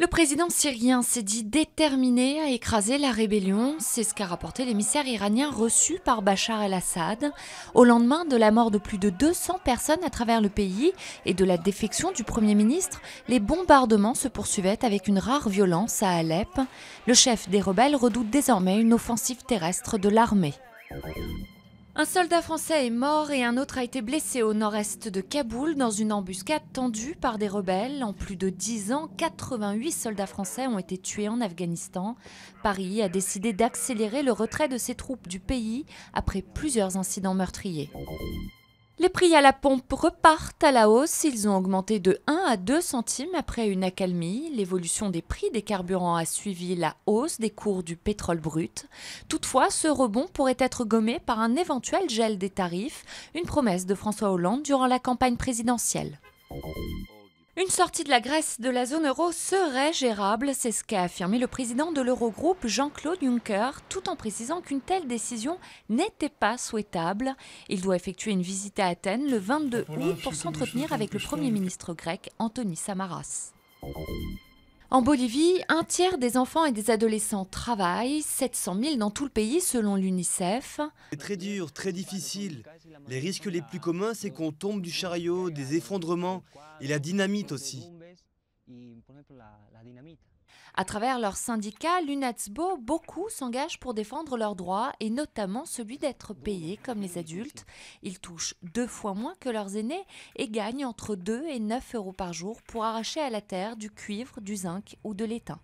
Le président syrien s'est dit déterminé à écraser la rébellion, c'est ce qu'a rapporté l'émissaire iranien reçu par Bachar el-Assad au lendemain de la mort de plus de 200 personnes à travers le pays et de la défection du Premier ministre. Les bombardements se poursuivaient avec une rare violence à Alep. Le chef des rebelles redoute désormais une offensive terrestre de l'armée. Un soldat français est mort et un autre a été blessé au nord-est de Kaboul dans une embuscade tendue par des rebelles. En plus de 10 ans, 88 soldats français ont été tués en Afghanistan. Paris a décidé d'accélérer le retrait de ses troupes du pays après plusieurs incidents meurtriers. Les prix à la pompe repartent à la hausse. Ils ont augmenté de 1 à 2 centimes après une accalmie. L'évolution des prix des carburants a suivi la hausse des cours du pétrole brut. Toutefois, ce rebond pourrait être gommé par un éventuel gel des tarifs, une promesse de François Hollande durant la campagne présidentielle. Une sortie de la Grèce de la zone euro serait gérable, c'est ce qu'a affirmé le président de l'Eurogroupe Jean-Claude Juncker, tout en précisant qu'une telle décision n'était pas souhaitable. Il doit effectuer une visite à Athènes le 22 août pour s'entretenir avec le Premier ministre grec Anthony Samaras. En Bolivie, un tiers des enfants et des adolescents travaillent, 700 000 dans tout le pays selon l'UNICEF. C'est très dur, très difficile. Les risques les plus communs, c'est qu'on tombe du chariot, des effondrements et la dynamite aussi. À travers leur syndicat, l'UNATSBO, beaucoup s'engagent pour défendre leurs droits et notamment celui d'être payés comme les adultes. Ils touchent deux fois moins que leurs aînés et gagnent entre 2 et 9 euros par jour pour arracher à la terre du cuivre, du zinc ou de l'étain.